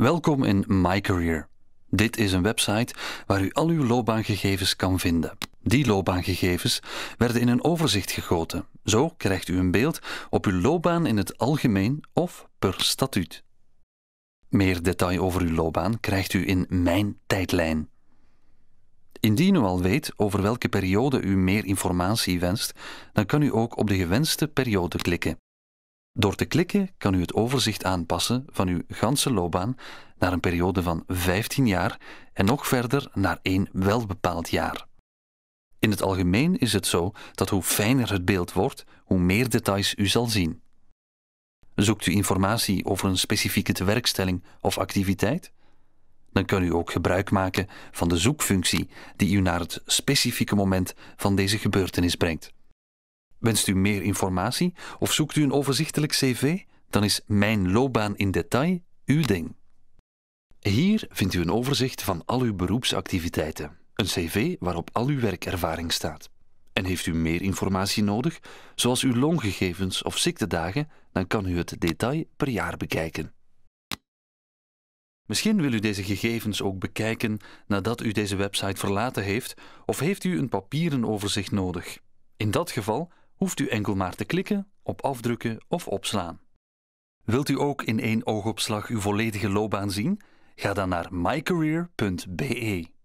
Welkom in My Career. Dit is een website waar u al uw loopbaangegevens kan vinden. Die loopbaangegevens werden in een overzicht gegoten. Zo krijgt u een beeld op uw loopbaan in het algemeen of per statuut. Meer detail over uw loopbaan krijgt u in Mijn tijdlijn. Indien u al weet over welke periode u meer informatie wenst, dan kan u ook op de gewenste periode klikken. Door te klikken kan u het overzicht aanpassen van uw ganse loopbaan naar een periode van 15 jaar en nog verder naar één welbepaald jaar. In het algemeen is het zo dat hoe fijner het beeld wordt, hoe meer details u zal zien. Zoekt u informatie over een specifieke tewerkstelling of activiteit? Dan kan u ook gebruik maken van de zoekfunctie die u naar het specifieke moment van deze gebeurtenis brengt. Wenst u meer informatie of zoekt u een overzichtelijk cv? Dan is Mijn loopbaan in detail uw ding. Hier vindt u een overzicht van al uw beroepsactiviteiten, een cv waarop al uw werkervaring staat. En heeft u meer informatie nodig, zoals uw loongegevens of ziektedagen, dan kan u het detail per jaar bekijken. Misschien wil u deze gegevens ook bekijken nadat u deze website verlaten heeft, of heeft u een papieren overzicht nodig. In dat geval hoeft u enkel maar te klikken op afdrukken of opslaan. Wilt u ook in één oogopslag uw volledige loopbaan zien? Ga dan naar mycareer.be.